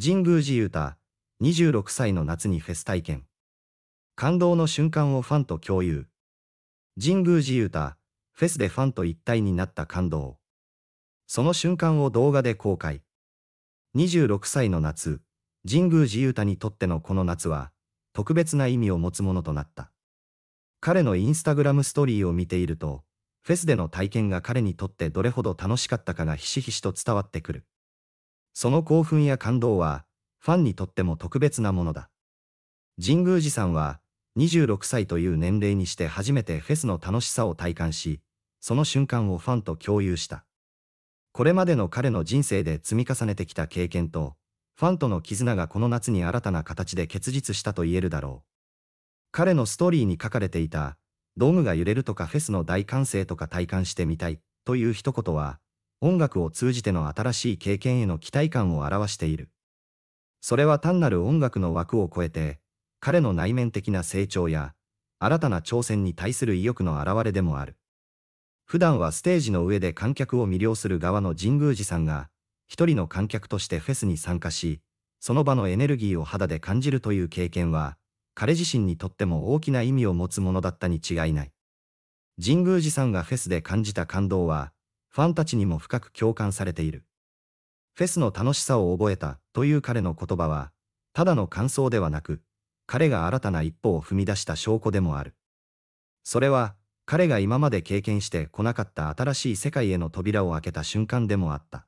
神宮寺勇太、26歳の夏にフェス体験。感動の瞬間をファンと共有。神宮寺勇太、フェスでファンと一体になった感動。その瞬間を動画で公開。26歳の夏、神宮寺勇太にとってのこの夏は、特別な意味を持つものとなった。彼のインスタグラムストーリーを見ていると、フェスでの体験が彼にとってどれほど楽しかったかがひしひしと伝わってくる。その興奮や感動は、ファンにとっても特別なものだ。神宮寺さんは、26歳という年齢にして初めてフェスの楽しさを体感し、その瞬間をファンと共有した。これまでの彼の人生で積み重ねてきた経験と、ファンとの絆がこの夏に新たな形で結実したと言えるだろう。彼のストーリーに書かれていた、道具が揺れるとかフェスの大歓声とか体感してみたいという一言は、音楽を通じての新しい経験への期待感を表している。それは単なる音楽の枠を超えて、彼の内面的な成長や、新たな挑戦に対する意欲の表れでもある。普段はステージの上で観客を魅了する側の神宮寺さんが、一人の観客としてフェスに参加し、その場のエネルギーを肌で感じるという経験は、彼自身にとっても大きな意味を持つものだったに違いない。神宮寺さんがフェスで感じた感動は、ファンたちにも深く共感されている。フェスの楽しさを覚えたという彼の言葉は、ただの感想ではなく、彼が新たな一歩を踏み出した証拠でもある。それは、彼が今まで経験してこなかった新しい世界への扉を開けた瞬間でもあった。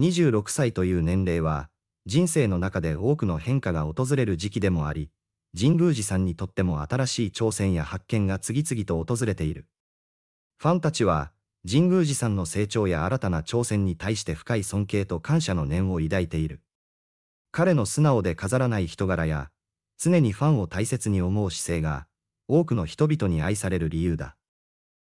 26歳という年齢は、人生の中で多くの変化が訪れる時期でもあり、神宮寺さんにとっても新しい挑戦や発見が次々と訪れている。ファンたちは、神宮寺さんの成長や新たな挑戦に対して深い尊敬と感謝の念を抱いている。彼の素直で飾らない人柄や、常にファンを大切に思う姿勢が、多くの人々に愛される理由だ。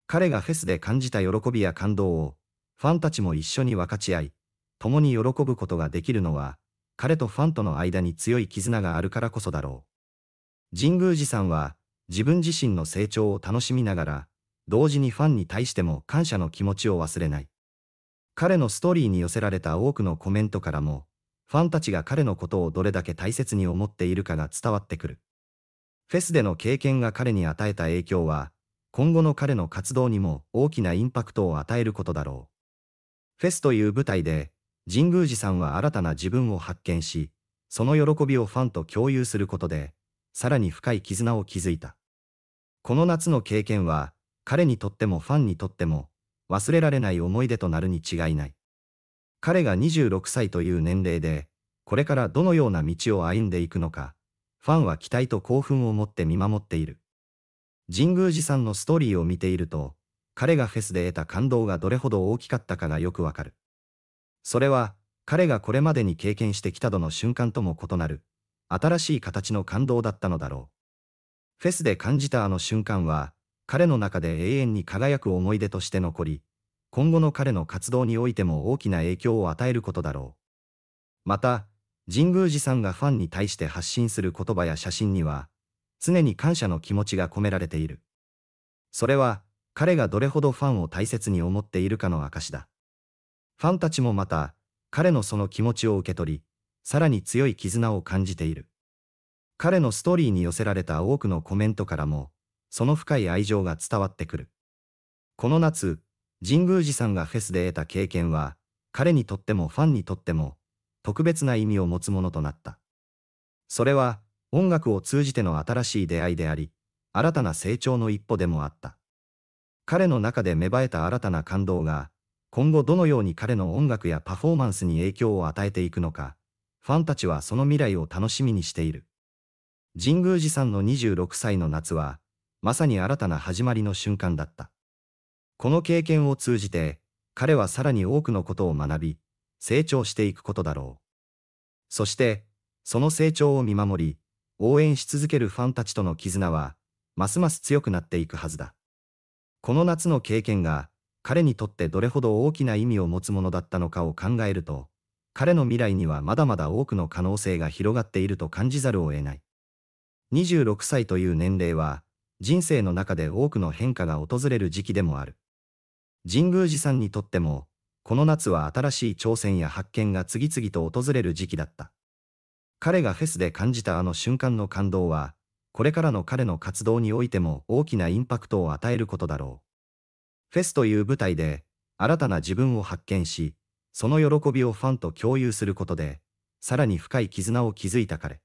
彼がフェスで感じた喜びや感動を、ファンたちも一緒に分かち合い、共に喜ぶことができるのは、彼とファンとの間に強い絆があるからこそだろう。神宮寺さんは、自分自身の成長を楽しみながら、同時にファンに対しても感謝の気持ちを忘れない。彼のストーリーに寄せられた多くのコメントからも、ファンたちが彼のことをどれだけ大切に思っているかが伝わってくる。フェスでの経験が彼に与えた影響は、今後の彼の活動にも大きなインパクトを与えることだろう。フェスという舞台で、神宮寺さんは新たな自分を発見し、その喜びをファンと共有することで、さらに深い絆を築いた。この夏の経験は、彼にとってもファンにとっても、忘れられない思い出となるに違いない。彼が26歳という年齢で、これからどのような道を歩んでいくのか、ファンは期待と興奮を持って見守っている。神宮寺さんのストーリーを見ていると、彼がフェスで得た感動がどれほど大きかったかがよくわかる。それは、彼がこれまでに経験してきたどの瞬間とも異なる、新しい形の感動だったのだろう。フェスで感じたあの瞬間は、彼の中で永遠に輝く思い出として残り、今後の彼の活動においても大きな影響を与えることだろう。また、神宮寺さんがファンに対して発信する言葉や写真には、常に感謝の気持ちが込められている。それは、彼がどれほどファンを大切に思っているかの証だ。ファンたちもまた、彼のその気持ちを受け取り、さらに強い絆を感じている。彼のストーリーに寄せられた多くのコメントからも、その深い愛情が伝わってくる。この夏、神宮寺さんがフェスで得た経験は、彼にとってもファンにとっても、特別な意味を持つものとなった。それは、音楽を通じての新しい出会いであり、新たな成長の一歩でもあった。彼の中で芽生えた新たな感動が、今後どのように彼の音楽やパフォーマンスに影響を与えていくのか、ファンたちはその未来を楽しみにしている。神宮寺さんの26歳の夏は、まさに新たな始まりの瞬間だった。この経験を通じて、彼はさらに多くのことを学び、成長していくことだろう。そして、その成長を見守り、応援し続けるファンたちとの絆は、ますます強くなっていくはずだ。この夏の経験が、彼にとってどれほど大きな意味を持つものだったのかを考えると、彼の未来にはまだまだ多くの可能性が広がっていると感じざるを得ない。26歳という年齢は、人生の中で多くの変化が訪れる時期でもある。神宮寺さんにとっても、この夏は新しい挑戦や発見が次々と訪れる時期だった。彼がフェスで感じたあの瞬間の感動は、これからの彼の活動においても大きなインパクトを与えることだろう。フェスという舞台で、新たな自分を発見し、その喜びをファンと共有することで、さらに深い絆を築いた彼。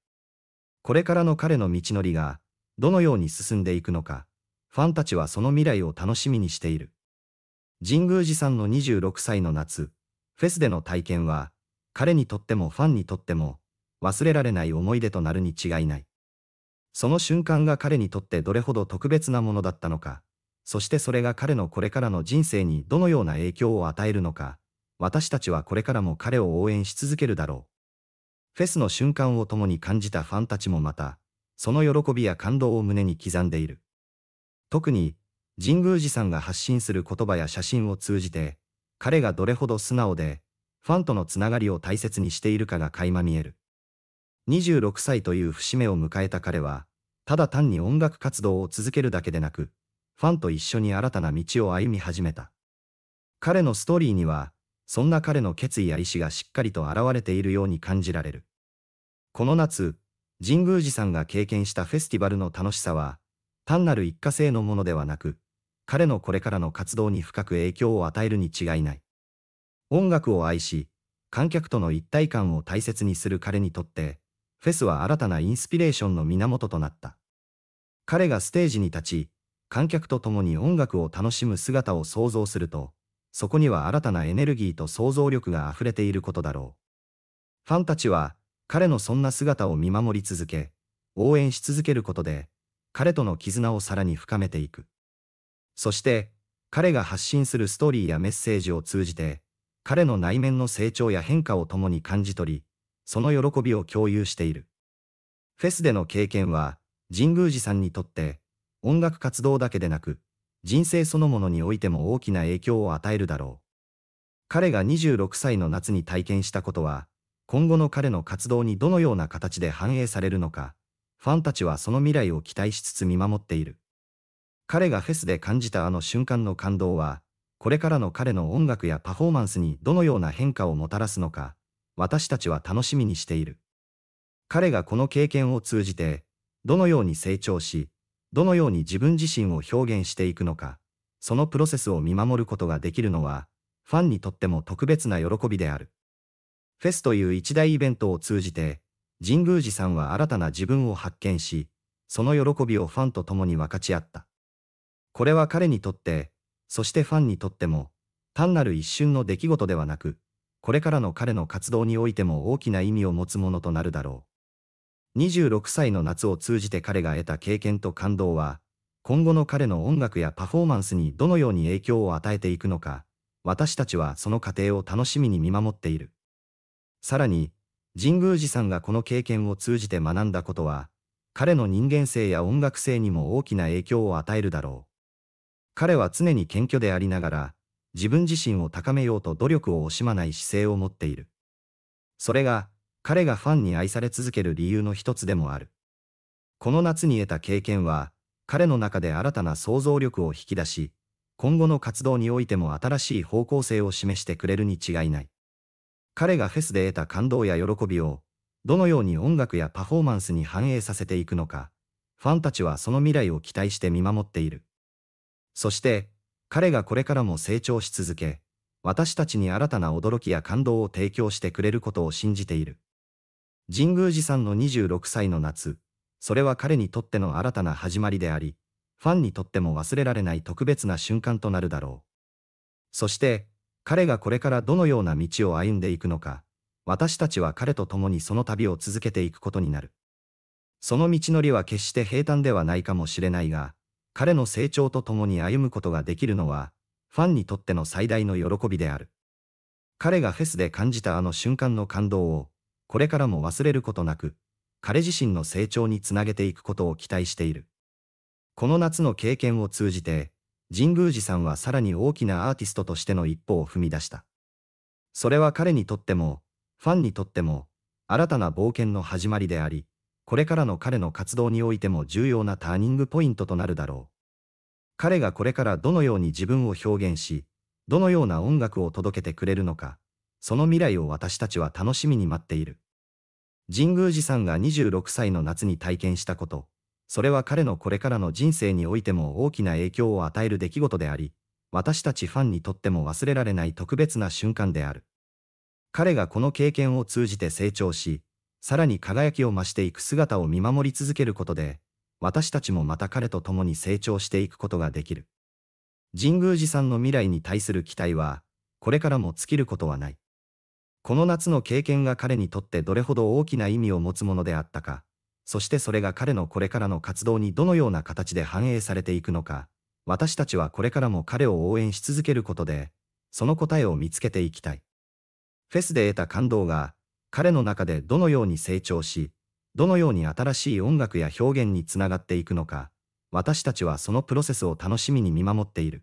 これからの彼の道のりが、どのように進んでいくのか、ファンたちはその未来を楽しみにしている。神宮寺さんの26歳の夏、フェスでの体験は、彼にとってもファンにとっても、忘れられない思い出となるに違いない。その瞬間が彼にとってどれほど特別なものだったのか、そしてそれが彼のこれからの人生にどのような影響を与えるのか、私たちはこれからも彼を応援し続けるだろう。フェスの瞬間を共に感じたファンたちもまた、その喜びや感動を胸に刻んでいる。特に、神宮寺さんが発信する言葉や写真を通じて、彼がどれほど素直で、ファンとのつながりを大切にしているかが垣間見える。26歳という節目を迎えた彼は、ただ単に音楽活動を続けるだけでなく、ファンと一緒に新たな道を歩み始めた。彼のストーリーには、そんな彼の決意や意志がしっかりと現れているように感じられる。この夏、神宮寺さんが経験したフェスティバルの楽しさは、単なる一過性のものではなく、彼のこれからの活動に深く影響を与えるに違いない。音楽を愛し、観客との一体感を大切にする彼にとって、フェスは新たなインスピレーションの源となった。彼がステージに立ち、観客と共に音楽を楽しむ姿を想像すると、そこには新たなエネルギーと想像力が溢れていることだろう。ファンたちは、彼のそんな姿を見守り続け、応援し続けることで、彼との絆をさらに深めていく。そして、彼が発信するストーリーやメッセージを通じて、彼の内面の成長や変化を共に感じ取り、その喜びを共有している。フェスでの経験は、神宮寺さんにとって、音楽活動だけでなく、人生そのものにおいても大きな影響を与えるだろう。彼が26歳の夏に体験したことは、今後の彼の活動にどのような形で反映されるのか、ファンたちはその未来を期待しつつ見守っている。彼がフェスで感じたあの瞬間の感動は、これからの彼の音楽やパフォーマンスにどのような変化をもたらすのか、私たちは楽しみにしている。彼がこの経験を通じて、どのように成長し、どのように自分自身を表現していくのか、そのプロセスを見守ることができるのは、ファンにとっても特別な喜びである。フェスという一大イベントを通じて、神宮寺さんは新たな自分を発見し、その喜びをファンと共に分かち合った。これは彼にとって、そしてファンにとっても、単なる一瞬の出来事ではなく、これからの彼の活動においても大きな意味を持つものとなるだろう。26歳の夏を通じて彼が得た経験と感動は、今後の彼の音楽やパフォーマンスにどのように影響を与えていくのか、私たちはその過程を楽しみに見守っている。さらに、神宮寺さんがこの経験を通じて学んだことは、彼の人間性や音楽性にも大きな影響を与えるだろう。彼は常に謙虚でありながら、自分自身を高めようと努力を惜しまない姿勢を持っている。それが、彼がファンに愛され続ける理由の一つでもある。この夏に得た経験は、彼の中で新たな想像力を引き出し、今後の活動においても新しい方向性を示してくれるに違いない。彼がフェスで得た感動や喜びを、どのように音楽やパフォーマンスに反映させていくのか、ファンたちはその未来を期待して見守っている。そして、彼がこれからも成長し続け、私たちに新たな驚きや感動を提供してくれることを信じている。神宮寺さんの26歳の夏、それは彼にとっての新たな始まりであり、ファンにとっても忘れられない特別な瞬間となるだろう。そして、彼がこれからどのような道を歩んでいくのか、私たちは彼と共にその旅を続けていくことになる。その道のりは決して平坦ではないかもしれないが、彼の成長と共に歩むことができるのは、ファンにとっての最大の喜びである。彼がフェスで感じたあの瞬間の感動を、これからも忘れることなく、彼自身の成長につなげていくことを期待している。この夏の経験を通じて、神宮寺さんはさらに大きなアーティストとしての一歩を踏み出した。それは彼にとっても、ファンにとっても、新たな冒険の始まりであり、これからの彼の活動においても重要なターニングポイントとなるだろう。彼がこれからどのように自分を表現し、どのような音楽を届けてくれるのか、その未来を私たちは楽しみに待っている。神宮寺さんが26歳の夏に体験したこと。それは彼のこれからの人生においても大きな影響を与える出来事であり、私たちファンにとっても忘れられない特別な瞬間である。彼がこの経験を通じて成長し、さらに輝きを増していく姿を見守り続けることで、私たちもまた彼と共に成長していくことができる。神宮寺さんの未来に対する期待は、これからも尽きることはない。この夏の経験が彼にとってどれほど大きな意味を持つものであったか、そしてそれが彼のこれからの活動にどのような形で反映されていくのか、私たちはこれからも彼を応援し続けることで、その答えを見つけていきたい。フェスで得た感動が、彼の中でどのように成長し、どのように新しい音楽や表現につながっていくのか、私たちはそのプロセスを楽しみに見守っている。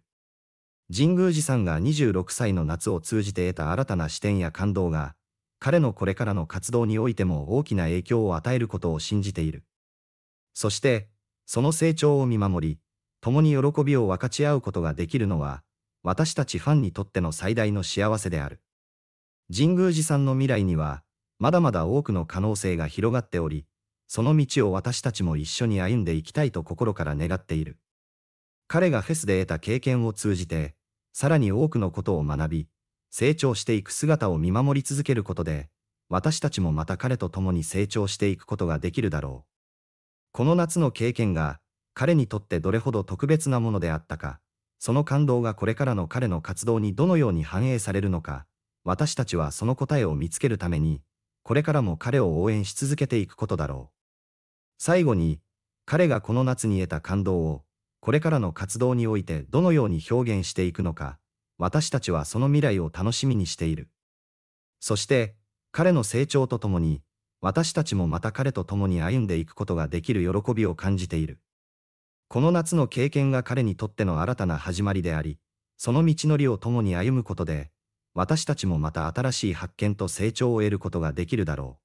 神宮寺さんが26歳の夏を通じて得た新たな視点や感動が、彼のこれからの活動においても大きな影響を与えることを信じている。そして、その成長を見守り、共に喜びを分かち合うことができるのは、私たちファンにとっての最大の幸せである。神宮寺さんの未来には、まだまだ多くの可能性が広がっており、その道を私たちも一緒に歩んでいきたいと心から願っている。彼がフェスで得た経験を通じて、さらに多くのことを学び、成長していく姿を見守り続けることで、私たちもまた彼と共に成長していくことができるだろう。この夏の経験が、彼にとってどれほど特別なものであったか、その感動がこれからの彼の活動にどのように反映されるのか、私たちはその答えを見つけるために、これからも彼を応援し続けていくことだろう。最後に、彼がこの夏に得た感動を、これからの活動においてどのように表現していくのか、私たちはその未来を楽しみにしている。そして、彼の成長とともに、私たちもまた彼と共に歩んでいくことができる喜びを感じている。この夏の経験が彼にとっての新たな始まりであり、その道のりを共に歩むことで、私たちもまた新しい発見と成長を得ることができるだろう。